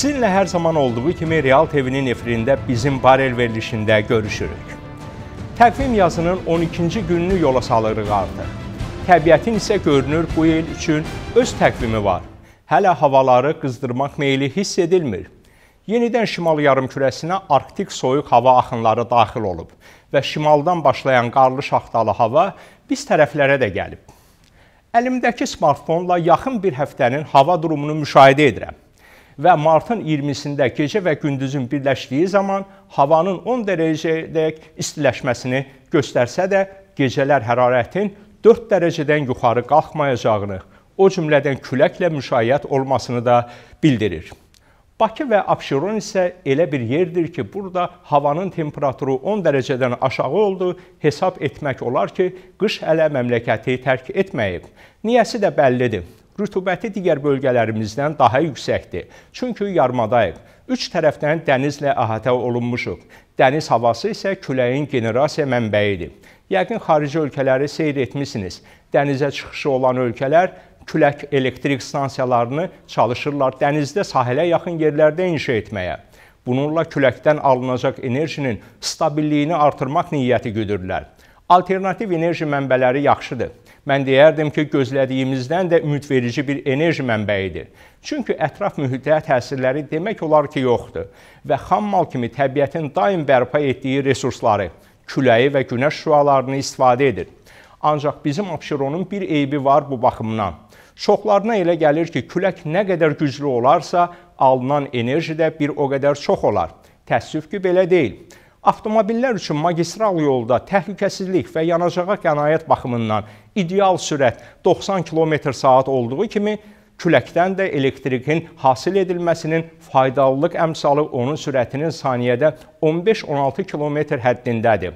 Sizinlə hər zaman olduğu kimi Real TV-nin efirində bizim barel verilişində görüşürük. Təqvim yazının 12-ci gününü yola salırıq artıq. Təbiətin isə görünür bu il üçün öz təqvimi var. Hələ havaları qızdırmaq meyli hiss edilmir. Yenidən şimal yarımkürəsinə arktik soyuq hava axınları daxil olub və şimaldan başlayan qarlı şaxtalı hava biz tərəflərə də gəlib. Əlimdəki smartfonla yaxın bir həftənin hava durumunu müşahidə edirəm və martın 20-sində gecə və gündüzün birləşdiyi zaman havanın 10 dərəcədək istiləşməsini göstərsə də, gecələr hərarətin 4 dərəcədən yuxarı qalxmayacağını, o cümlədən küləklə müşayiət olmasını da bildirir. Bakı və Abşeron isə elə bir yerdir ki, burada havanın temperaturu 10 dərəcədən aşağı oldu, hesab etmək olar ki, qış hələ məmləkəti tərk etməyib. Niyəsi də bəllidir. Rütubəti digər bölgələrimizdən daha yüksəkdir. Çünki yarmadayıq. Üç tərəfdən dənizlə əhatə olunmuşuq. Dəniz havası isə küləyin generasiya mənbəyidir. Yəqin xarici ölkələri seyr etmisiniz. Dənizə çıxışı olan ölkələr külək elektrik stansiyalarını çalışırlar dənizdə sahilə yaxın yerlərdə inşa etməyə. Bununla küləkdən alınacaq enerjinin stabilliyini artırmaq niyyəti güdürlər. Alternativ enerji mənbələri yaxşıdır. Mən deyərdim ki, gözlədiyimizdən də ümidverici bir enerji mənbəyidir. Çünki ətraf mühitə təsirləri demək olar ki, yoxdur və xammal kimi təbiətin daim bərpa etdiyi resursları, küləyi və günəş şüalarını istifadə edir. Ancaq bizim Abşeronun bir eybi var bu baxımdan. Çoxlarına elə gəlir ki, külək nə qədər güclü olarsa, alınan enerji də bir o qədər çox olar. Təəssüf ki, belə deyil. Avtomobillər üçün magistral yolda təhlükəsizlik və yanacağa qənaət baxımından ideal sürət 90 km/saat olduğu kimi, küləkdən də elektrikin hasil edilməsinin faydalılıq əmsalı onun sürətinin saniyədə 15-16 km həddindədir.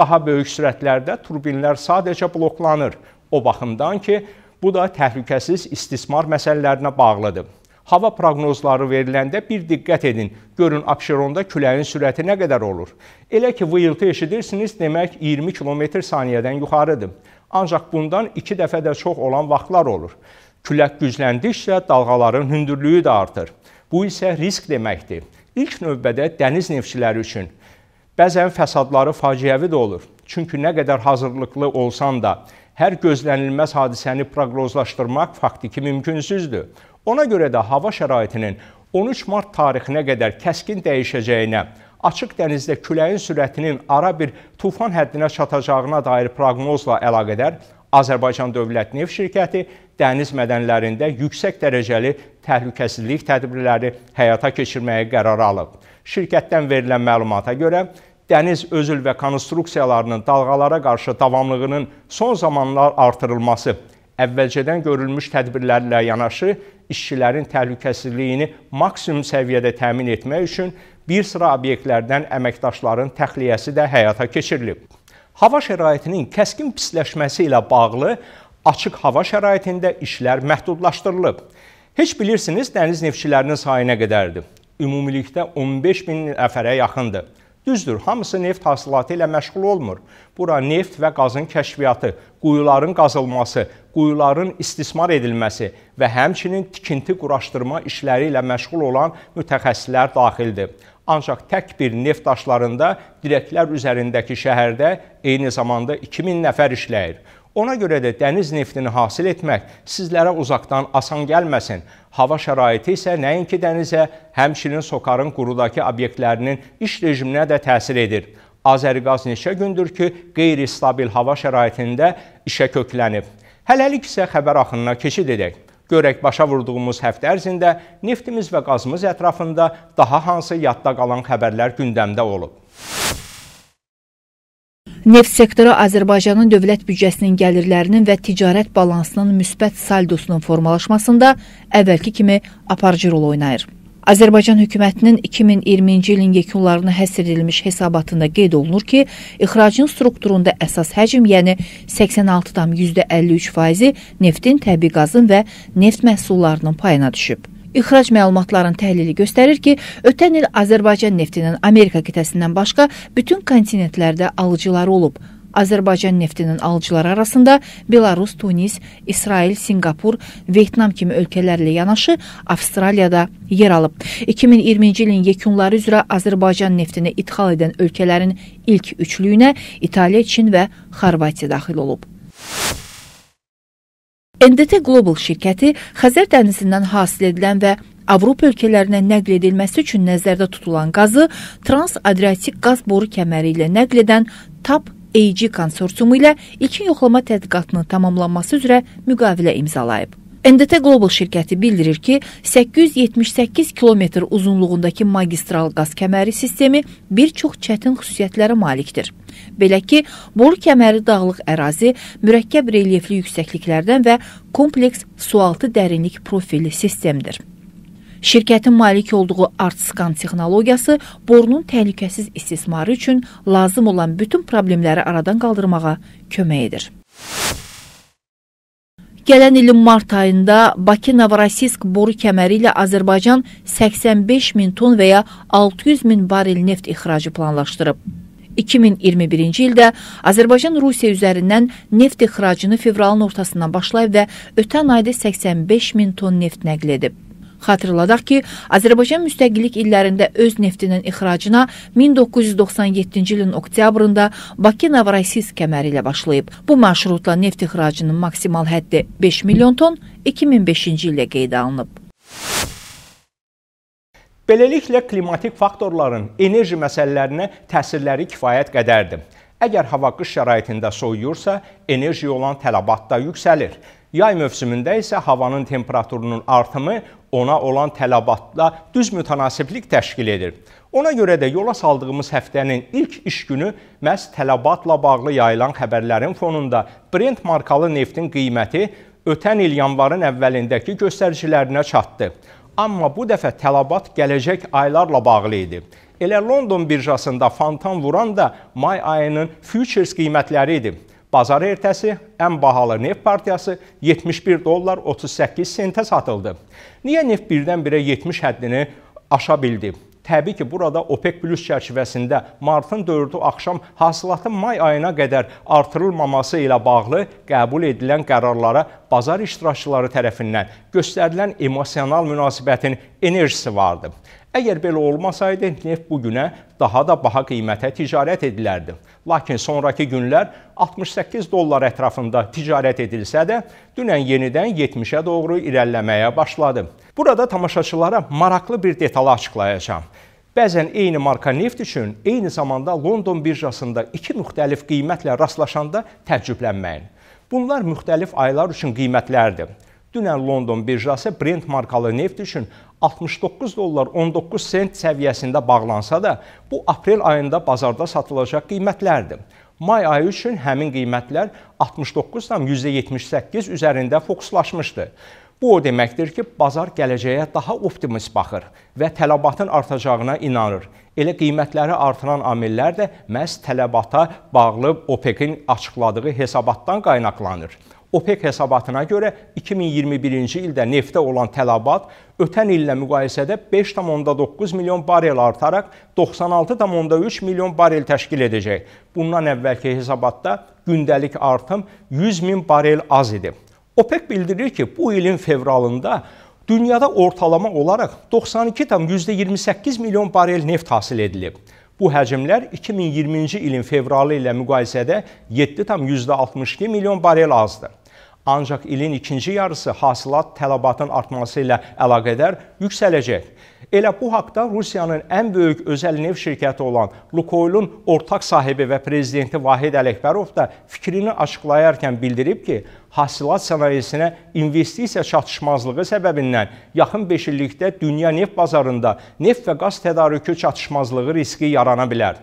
Daha böyük sürətlərdə turbinlər sadəcə bloklanır. O baxımdan ki, bu da təhlükəsiz istismar məsələlərinə bağlıdır. Hava proqnozları veriləndə bir diqqət edin. Görün Abşeronda küləyin sürəti nə qədər olur. Elə ki vıyıltı eşidirsiniz, demək 20 km/saniyədən yuxarıdır. Ancaq bundan 2 dəfə də çox olan vaxtlar olur. Külək gücləndikcə dalğaların hündürlüyü də artır. Bu isə risk deməkdir. İlk növbədə dəniz neftçiləri üçün bəzən fəsadları faciəvi də olur. Çünki nə qədər hazırlıqlı olsan da, hər gözlənilməz hadisəni proqnozlaşdırmaq faktiki mümkünsüzdür. Ona görə də hava şəraitinin 13 mart tarixinə qədər kəskin dəyişəcəyinə, açıq dənizdə küləyin sürətinin ara bir tufan həddinə çatacağına dair proqnozla əlaqədar Azərbaycan Dövlət Neft Şirkəti dəniz mədənlərində yüksək dərəcəli təhlükəsizlik tədbirləri həyata keçirməyə qərar alıb. Şirkətdən verilən məlumata görə, dəniz özül və konstruksiyalarının dalğalara qarşı davamlılığının son zamanlar artırılması, əvvəlcədən görülmüş tədbirlərlə yanaşı, işçilərin təhlükəsizliyini maksimum səviyyədə təmin etmək üçün bir sıra obyektlərdən əməkdaşların təxliyəsi də həyata keçirilib. Hava şəraitinin kəskin pisləşməsi ilə bağlı açıq hava şəraitində işlər məhdudlaşdırılıb. Heç bilirsiniz, dəniz neftçilərinin sayı nə qədərdir? Ümumilikdə 15 min nəfərə yaxındır. Düzdür, hamısı neft hasilatı ilə məşğul olmur. Bura neft və qazın kəşfiyyatı, quyuların qazılması, quyuların istismar edilməsi və həmçinin tikinti quraşdırma işləri ilə məşğul olan mütəxəssislər daxildir. Ancaq tək bir neft daşlarında direklər üzərindəki şəhərdə eyni zamanda 2000 nəfər işləyir. Ona görə də dəniz neftini hasil etmək sizlərə uzaqdan asan gəlməsin. Hava şəraiti isə nəinki dənizə, həmçinin Sokarın qurudakı obyektlərinin iş rejiminə də təsir edir. Azəriqaz neçə gündür ki, qeyri-stabil hava şəraitində işə köklənib. Hələlik isə xəbər axınına keçid edək. Görək başa vurduğumuz həftə ərzində neftimiz və qazımız ətrafında daha hansı yadda qalan xəbərlər gündəmdə olub. Neft sektoru Azərbaycanın dövlət büdcəsinin gəlirlərinin və ticarət balansının müsbət saldosunun formalaşmasında əvvəlki kimi aparıcı rol oynayır. Azərbaycan hökumətinin 2020-ci ilin yekunlarına həsr edilmiş hesabatında qeyd olunur ki, ixracın strukturunda əsas həcm, yəni 86,53 faizi neftin, təbii qazın və neft məhsullarının payına düşüb. İxrac məlumatlarının təhlili göstərir ki, ötən il Azərbaycan neftinin Amerika qitəsindən başqa bütün kontinentlərdə alıcıları olub. Azərbaycan neftinin alıcıları arasında Belarus, Tunis, İsrail, Singapur, Vyetnam kimi ölkələrlə yanaşı Avstraliyada yer alıb. 2020-ci ilin yekunları üzrə Azərbaycan neftini idxal edən ölkələrin ilk üçlüyünə İtaliya, Çin və Xorvatiya daxil olub. NDT Global şirkəti Xəzər dənizindən hasil edilən və Avropa ölkələrinə nəql edilməsi üçün nəzərdə tutulan qazı Trans-Adriatik qaz boru kəməri ilə nəql edən TAP AG konsorsiumu ilə ilkin yoxlama tədqiqatının tamamlanması üzrə müqavilə imzalayıb. NDT Qlobal şirkəti bildirir ki, 878 kilometr uzunluğundakı magistral qaz kəməri sistemi bir çox çətin xüsusiyyətlərə malikdir. Belə ki, boru kəməri dağlıq ərazi mürəkkəb relyefli yüksəkliklərdən və kompleks sualtı dərinlik profilli sistemdir. Şirkətin malik olduğu Artscan texnologiyası borunun təhlükəsiz istismarı üçün lazım olan bütün problemləri aradan qaldırmağa kömək edir. Gələn ilin mart ayında Bakı-Novorosisk boru kəməri ilə Azərbaycan 85 min ton və ya 600 min baril neft ixracı planlaşdırıb. 2021-ci ildə Azərbaycan Rusiya üzərindən neft ixracını fevralın ortasından başlayıb və ötən ayda 85 min ton neft nəql edib. Xatırladaq ki, Azərbaycan müstəqillik illərində öz neftinin ixracına 1997-ci ilin oktyabrında Bakı-Novorosiysk kəməri ilə başlayıb. Bu marşrutla neft ixracının maksimal həddi 5 milyon ton 2005-ci ildə qeydə alınıb. Beləliklə klimatik faktorların enerji məsələlərinə təsirləri kifayət qədərdir. Əgər hava qış şəraitində soyuyursa, enerjiyə olan tələbat da yüksəlir. Yay mövsümündə isə havanın temperaturunun artımı ona olan tələbatla düz mütənasiblik təşkil edir. Ona görə də yola saldığımız həftənin ilk iş günü məhz tələbatla bağlı yayılan xəbərlərin fonunda Brent markalı neftin qiyməti ötən il yanvarın əvvəlindəki göstəricilərinə çatdı. Amma bu dəfə tələbat gələcək aylarla bağlı idi. Elə London birjasında fontan vuran da may ayının futures qiymətləri idi. Bazar ertəsi ən bahalı neft partiyası 71 dollar 38 sentə satıldı. Niyə neft birdən-birə 70 həddini aşa bildi? Təbii ki, burada OPEC Plus çərçivəsində martın 4-ü axşam hasilatın may ayına qədər artırılmaması ilə bağlı qəbul edilən qərarlara bazar iştirakçıları tərəfindən göstərilən emosional münasibətin enerjisi vardı. Əgər belə olmasaydı, neft bu günə daha da baha qiymətə ticarət edilərdi. Lakin sonrakı günlər 68 dollar ətrafında ticarət edilsə də, dünən yenidən 70-ə doğru irəliləməyə başladı. Burada tamaşaçılara maraqlı bir detal açıqlayacağam. Bəzən eyni marka neft üçün eyni zamanda London birjasında iki müxtəlif qiymətlə rastlaşanda təəccüblənməyin. Bunlar müxtəlif aylar üçün qiymətlərdir. Dünən London birjası Brent markalı neft üçün 69 dollar 19 sent səviyyəsində bağlansa da, bu aprel ayında bazarda satılacaq qiymətlərdir. May ayı üçün həmin qiymətlər 69,78 üzərində fokuslaşmışdı. Bu o deməkdir ki, bazar gələcəyə daha optimist baxır və tələbatın artacağına inanır. Elə qiymətləri artıran amillər də məhz tələbata bağlı OPEC-in açıqladığı hesabatdan qaynaqlanır. OPEC hesabatına görə 2021-ci ildə neftə olan tələbat ötən illə müqayisədə 5,9 milyon barel artaraq 96,3 milyon barel təşkil edəcək. Bundan əvvəlki hesabatda gündəlik artım 100 min barel az idi. OPEC bildirir ki, bu ilin fevralında dünyada ortalama olaraq 92,28 milyon barel neft hasil edilib. Bu həcmlər 2020-ci ilin fevralı ilə müqayisədə 7,62 milyon barel azdır. Ancaq ilin ikinci yarısı hasilat tələbatın artması ilə əlaqədar yüksələcək. Elə bu haqda Rusiyanın ən böyük özəl neft şirkəti olan Lukoylun ortaq sahibi və prezidenti Vahid Ələkbərov da fikrini açıqlayarkən bildirib ki, hasilat sənayesinə investisiya çatışmazlığı səbəbindən yaxın 5 illikdə dünya neft bazarında neft və qaz tədarükü çatışmazlığı riski yarana bilər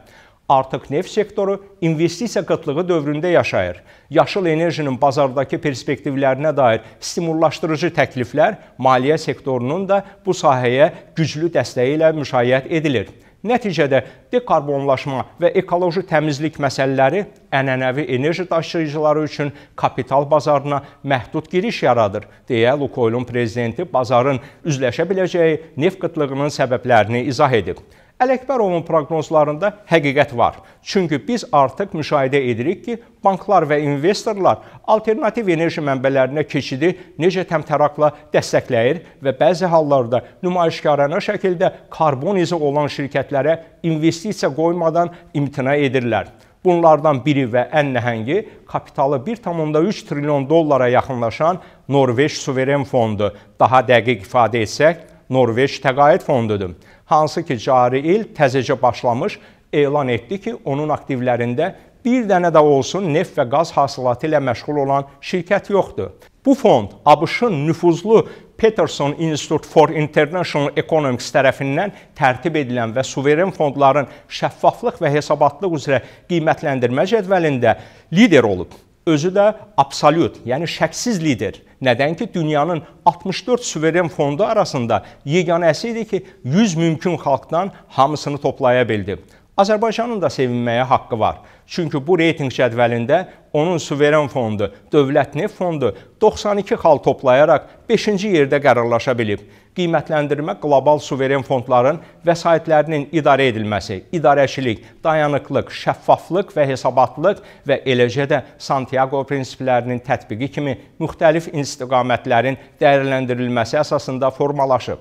artıq neft sektoru investisiya qıtlığı dövründə yaşayır. Yaşıl enerjinin bazardakı perspektivlərinə dair stimullaşdırıcı təkliflər maliyyə sektorunun da bu sahəyə güclü dəstəyi ilə müşayiət edilir. Nəticədə dekarbonlaşma və ekoloji təmizlik məsələləri ənənəvi enerji daşıyıcıları üçün kapital bazarına məhdud giriş yaradır, deyə Lukoylun prezidenti bazarın üzləşə biləcəyi neft qıtlığının səbəblərini izah edib. Ələkbərovun proqnozlarında həqiqət var. Çünki biz artıq müşahidə edirik ki, banklar və investorlar alternativ enerji mənbələrinə keçidi necə təmtəraqla dəstəkləyir və bəzi hallarda nümayişkarana şəkildə karbon izi olan şirkətlərə investisiya qoymadan imtina edirlər. Bunlardan biri və ən nəhəngi kapitalı 1,3 trilyon dollara yaxınlaşan Norveç suveren fondu, daha dəqiq ifadə etsək, Norveç təqaüd fondudur hansı ki cari il təzəcə başlamış elan etdi ki, onun aktivlərində bir dənə də olsun neft və qaz hasilatı ilə məşğul olan şirkət yoxdur. Bu fond ABŞ-ın nüfuzlu Peterson Institute for International Economics tərəfindən tərtib edilən və suveren fondların şəffaflıq və hesabatlıq üzrə qiymətləndirmə cədvəlində lider olub özü də absolyut, yəni şəksiz lider. Nədən ki, dünyanın 64 suveren fondu arasında yeganəsi idi ki, 100 mümkün xalqdan hamısını toplaya bildi. Azərbaycanın da sevinməyə haqqı var. Çünki bu reyting cədvəlində onun suveren fondu, Dövlət Neft fondu 92 xal toplayaraq 5-ci yerdə qərarlaşa bilib. Qiymətləndirmə qlobal suveren fondların vəsaitlərinin idarə edilməsi, idarəçilik, dayanıqlıq, şəffaflıq və hesabatlıq və eləcə də Santiago prinsiplərinin tətbiqi kimi müxtəlif istiqamətlərin dəyərləndirilməsi əsasında formalaşıb.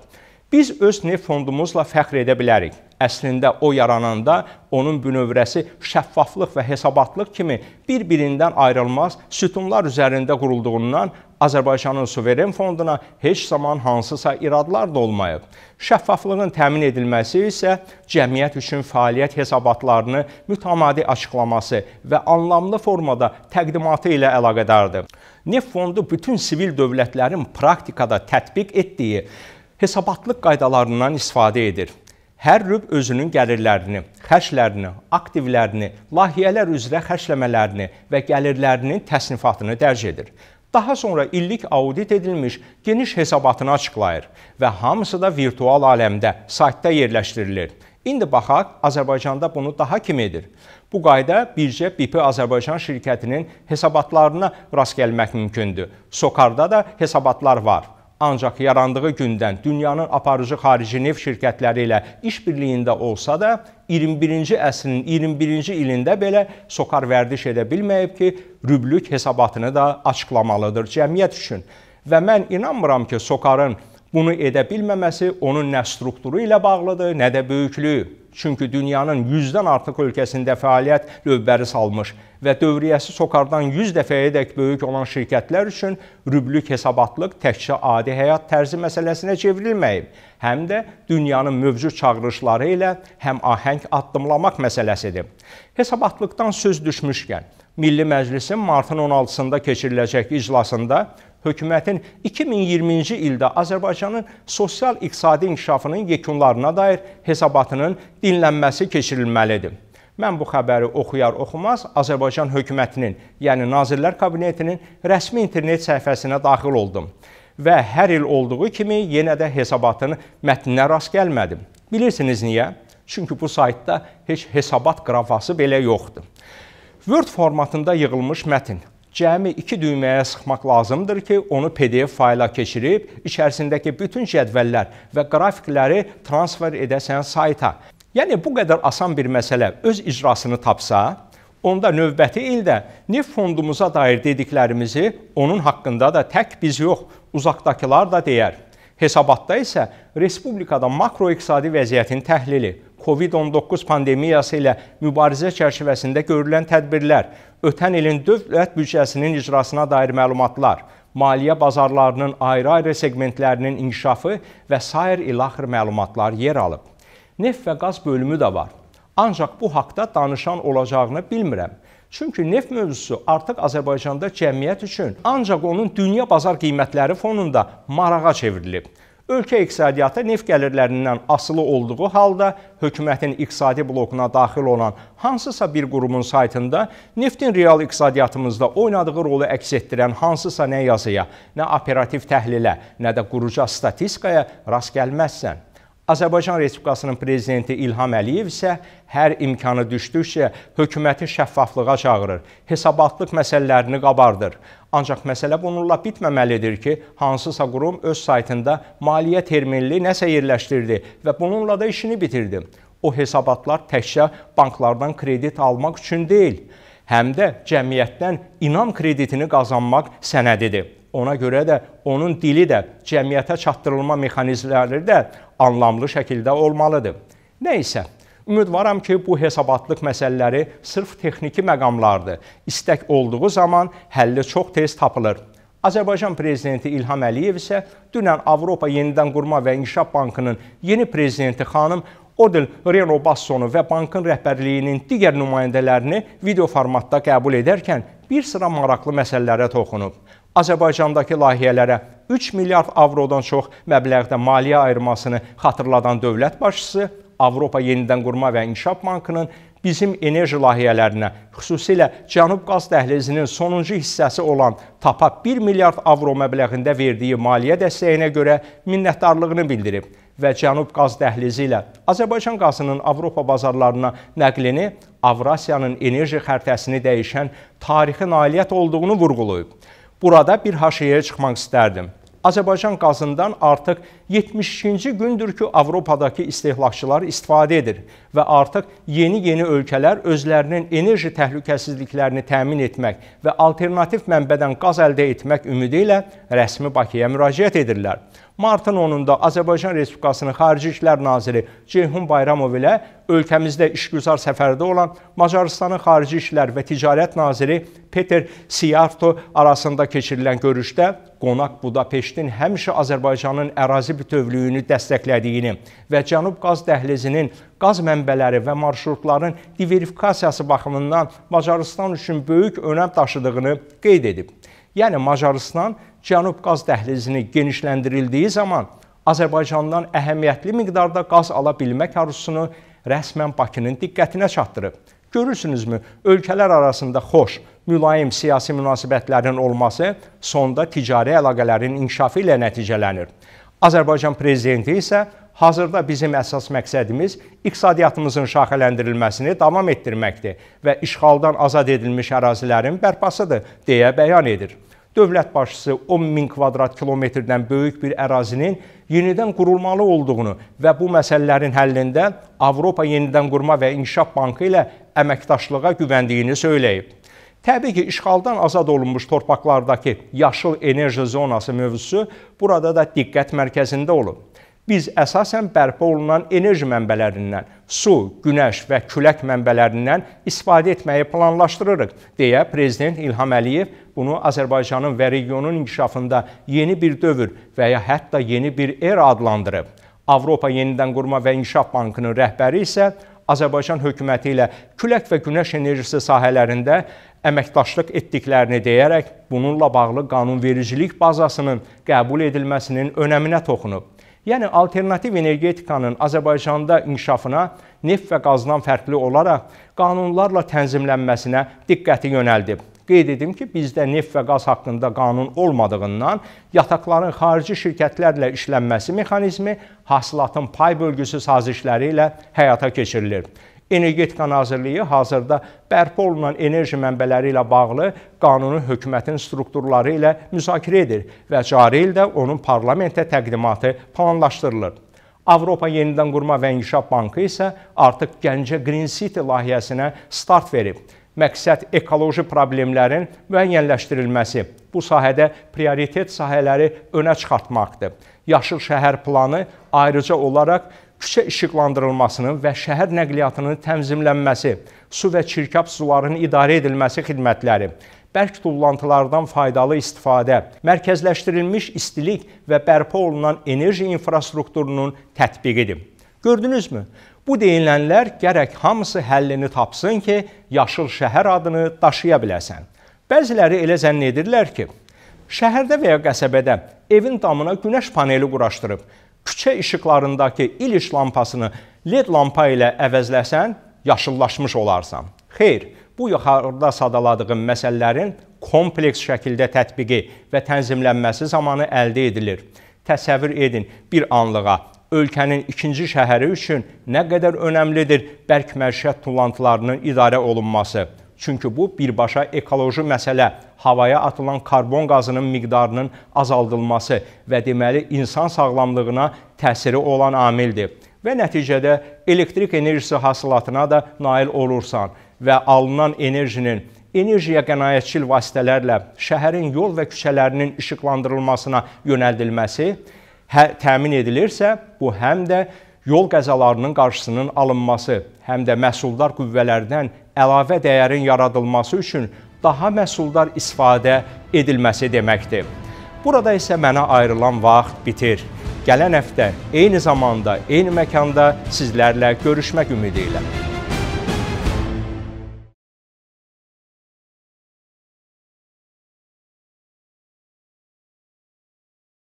Biz öz neft fondumuzla fəxr edə bilərik. Əslində o yarananda onun bünövrəsi şəffaflıq və hesabatlıq kimi bir-birindən ayrılmaz sütunlar üzərində qurulduğundan Azərbaycanın suveren fonduna heç zaman hansısa iradlar da olmayıb. Şəffaflığın təmin edilməsi isə cəmiyyət üçün fəaliyyət hesabatlarını mütəmadi açıqlaması və anlamlı formada təqdimatı ilə əlaqədardır. Neft fondu bütün sivil dövlətlərin praktikada tətbiq etdiyi hesabatlıq qaydalarından istifadə edir. Hər rüb özünün gəlirlərini, xərclərini, aktivlərini, layihələr üzrə xərcləmələrini və gəlirlərinin təsnifatını dərc edir. Daha sonra illik audit edilmiş geniş hesabatını açıqlayır və hamısı da virtual aləmdə, saytda yerləşdirilir. İndi baxaq, Azərbaycanda bunu daha kim edir? Bu qayda bircə BP Azərbaycan şirkətinin hesabatlarına rast gəlmək mümkündür. Sokarda da hesabatlar var. Ancaq yarandığı gündən dünyanın aparıcı xarici neft şirkətləri ilə işbirliyində olsa da, 21-ci əsrin 21-ci ilində belə sokar vərdiş edə bilməyib ki, rüblük hesabatını da açıqlamalıdır cəmiyyət üçün. Və mən inanmıram ki, sokarın bunu edə bilməməsi onun nə strukturu ilə bağlıdır, nə də böyüklüyü. Çünki dünyanın 100-dən artıq ölkəsində fəaliyyət lövbəri salmış və dövriyyəsi sokardan 100 dəfəyədək böyük olan şirkətlər üçün rüblük hesabatlıq təkcə adi həyat tərzi məsələsinə çevrilməyib, həm də dünyanın mövcud çağırışları ilə həm ahəng addımlamaq məsələsidir. Hesabatlıqdan söz düşmüşkən, Milli Məclisin martın 16-sında keçiriləcək iclasında hökumətin 2020-ci ildə Azərbaycanın sosial-iqtisadi inkişafının yekunlarına dair hesabatının dinlənməsi keçirilməlidir. Mən bu xəbəri oxuyar oxumaz Azərbaycan hökumətinin, yəni Nazirlər Kabinetinin rəsmi internet səhifəsinə daxil oldum və hər il olduğu kimi yenə də hesabatın mətninə rast gəlmədim. Bilirsiniz niyə? Çünki bu saytda heç hesabat qrafası belə yoxdur. Word formatında yığılmış mətin cəmi 2 düyməyə sıxmaq lazımdır ki, onu PDF fayla keçirib içərisindəki bütün cədvəllər və qrafikləri transfer edəsən sayta. Yəni bu qədər asan bir məsələ öz icrasını tapsa, onda növbəti ildə neft fondumuza dair dediklərimizi onun haqqında da tək biz yox, uzaqdakılar da deyər. Hesabatda isə respublikada makroiqtisadi vəziyyətin təhlili COVID-19 pandemiyası ilə mübarizə çərçivəsində görülən tədbirlər, ötən ilin dövlət büdcəsinin icrasına dair məlumatlar, maliyyə bazarlarının ayrı-ayrı segmentlərinin inkişafı və s. ilaxır məlumatlar yer alıb. Neft və qaz bölümü də var. Ancaq bu haqda danışan olacağını bilmirəm. Çünki neft mövzusu artıq Azərbaycanda cəmiyyət üçün ancaq onun dünya bazar qiymətləri fonunda marağa çevrilib. Ölkə iqtisadiyyatı neft gəlirlərindən asılı olduğu halda hökumətin iqtisadi blokuna daxil olan hansısa bir qurumun saytında neftin real iqtisadiyyatımızda oynadığı rolu əks etdirən hansısa nə yazıya, nə operativ təhlilə, nə də quruca statistikaya rast gəlməzsən. Azərbaycan Respublikasının prezidenti İlham Əliyev isə hər imkanı düşdükcə hökuməti şəffaflığa çağırır, hesabatlıq məsələlərini qabardır. Ancaq məsələ bununla bitməməlidir ki, hansısa qurum öz saytında maliyyə terminli nəsə yerləşdirdi və bununla da işini bitirdi. O hesabatlar təkcə banklardan kredit almaq üçün deyil, həm də cəmiyyətdən inam kreditini qazanmaq sənədidir. Ona görə də onun dili də cəmiyyətə çatdırılma mexanizmləri də anlamlı şəkildə olmalıdır. Nə isə Ümidvaram ki, bu hesabatlıq məsələləri sırf texniki məqamlardır. İstək olduğu zaman həlli çox tez tapılır. Azərbaycan prezidenti İlham Əliyev isə dünən Avropa Yenidən Qurma və İnkişaf Bankının yeni prezidenti xanım Odil Reno Bassonu və bankın rəhbərliyinin digər nümayəndələrini video formatda qəbul edərkən bir sıra maraqlı məsələlərə toxunub. Azərbaycandakı layihələrə 3 milyard avrodan çox məbləğdə maliyyə ayırmasını xatırladan dövlət başçısı Avropa Yenidən Qurma və İnkişaf Bankının bizim enerji layihələrinə, xüsusilə Cənub qaz dəhlizinin sonuncu hissəsi olan TAPA 1 milyard avro məbləğində verdiyi maliyyə dəstəyinə görə minnətdarlığını bildirib və Cənub qaz dəhlizi ilə Azərbaycan qazının Avropa bazarlarına nəqlini Avrasiyanın enerji xərtəsini dəyişən tarixi nailiyyət olduğunu vurğulayıb burada bir haşiyəyə çıxmaq istərdim. Azərbaycan qazından artıq 72-ci gündür ki, Avropadakı istehlakçılar istifadə edir və artıq yeni-yeni ölkələr özlərinin enerji təhlükəsizliklərini təmin etmək və alternativ mənbədən qaz əldə etmək ümidi ilə rəsmi Bakıya müraciət edirlər. Martın 10-da Azərbaycan Respublikasının Xarici İşlər Naziri Ceyhun Bayramov ilə ölkəmizdə işgüzar səfərdə olan Macarıstanın Xarici İşlər və Ticarət Naziri Peter Siyarto arasında keçirilən görüşdə qonaq Budapeştin həmişə Azərbaycanın ərazi bütövlüyünü dəstəklədiyini və Cənub qaz dəhlizinin qaz mənbələri və marşrutların diversifikasiyası baxımından Macarıstan üçün böyük önəm daşıdığını qeyd edib. Yəni Macarıstan Cənub qaz dəhlizini genişləndirildiyi zaman Azərbaycandan əhəmiyyətli miqdarda qaz ala bilmək arzusunu rəsmən Bakının diqqətinə çatdırıb. Görürsünüzmü, ölkələr arasında xoş, mülayim siyasi münasibətlərin olması sonda ticari əlaqələrin inkişafı ilə nəticələnir. Azərbaycan prezidenti isə hazırda bizim əsas məqsədimiz iqtisadiyyatımızın şaxələndirilməsini davam etdirməkdir və işğaldan azad edilmiş ərazilərin bərpasıdır deyə bəyan edir dövlət başçısı 10 min kvadrat kilometrdən böyük bir ərazinin yenidən qurulmalı olduğunu və bu məsələlərin həllində Avropa Yenidən Qurma və İnkişaf Bankı ilə əməkdaşlığa güvəndiyini söyləyib. Təbii ki, işğaldan azad olunmuş torpaqlardakı yaşıl enerji zonası mövzusu burada da diqqət mərkəzində olub biz əsasən bərpa olunan enerji mənbələrindən, su, günəş və külək mənbələrindən istifadə etməyi planlaşdırırıq, deyə Prezident İlham Əliyev bunu Azərbaycanın və regionun inkişafında yeni bir dövr və ya hətta yeni bir er adlandırıb. Avropa Yenidən Qurma və İnkişaf Bankının rəhbəri isə Azərbaycan hökuməti ilə külək və günəş enerjisi sahələrində əməkdaşlıq etdiklərini deyərək bununla bağlı qanunvericilik bazasının qəbul edilməsinin önəminə toxunub. Yəni alternativ energetikanın Azərbaycanda inkişafına neft və qazdan fərqli olaraq qanunlarla tənzimlənməsinə diqqəti yönəldib. Qeyd edim ki, bizdə neft və qaz haqqında qanun olmadığından yataqların xarici şirkətlərlə işlənməsi mexanizmi hasilatın pay bölgüsü sazişləri ilə həyata keçirilir. Energetika Nazirliyi hazırda bərpa olunan enerji mənbələri ilə bağlı qanunu hökumətin strukturları ilə müzakirə edir və cari ildə onun parlamentə təqdimatı planlaşdırılır. Avropa Yenidən Qurma və İnkişaf Bankı isə artıq Gəncə Green City layihəsinə start verib. Məqsəd ekoloji problemlərin müəyyənləşdirilməsi, bu sahədə prioritet sahələri önə çıxartmaqdır. Yaşıl şəhər planı ayrıca olaraq küçə işıqlandırılmasının və şəhər nəqliyyatının tənzimlənməsi, su və çirkab sularının idarə edilməsi xidmətləri, bərk tullantılardan faydalı istifadə, mərkəzləşdirilmiş istilik və bərpa olunan enerji infrastrukturunun tətbiqidir. Gördünüzmü? Bu deyilənlər gərək hamısı həllini tapsın ki, yaşıl şəhər adını daşıya biləsən. Bəziləri elə zənn edirlər ki, şəhərdə və ya qəsəbədə evin damına günəş paneli quraşdırıb, küçə işıqlarındakı iliş lampasını led lampa ilə əvəzləsən, yaşıllaşmış olarsan. Xeyr, bu yuxarıda sadaladığım məsələlərin kompleks şəkildə tətbiqi və tənzimlənməsi zamanı əldə edilir. Təsəvvür edin, bir anlığa ölkənin ikinci şəhəri üçün nə qədər önəmlidir bərk məişət tullantılarının idarə olunması. Çünki bu birbaşa ekoloji məsələ, havaya atılan karbon qazının miqdarının azaldılması və deməli insan sağlamlığına təsiri olan amildir. Və nəticədə elektrik enerjisi hasilatına da nail olursan və alınan enerjinin enerjiyə qənaətçil vasitələrlə şəhərin yol və küçələrinin işıqlandırılmasına yönəldilməsi hə, təmin edilirsə, bu həm də yol qəzalarının qarşısının alınması, həm də məhsuldar qüvvələrdən əlavə dəyərin yaradılması üçün daha məhsuldar istifadə edilməsi deməkdir. Burada isə mənə ayrılan vaxt bitir. Gələn həftə eyni zamanda, eyni məkanda sizlərlə görüşmək ümidi ilə.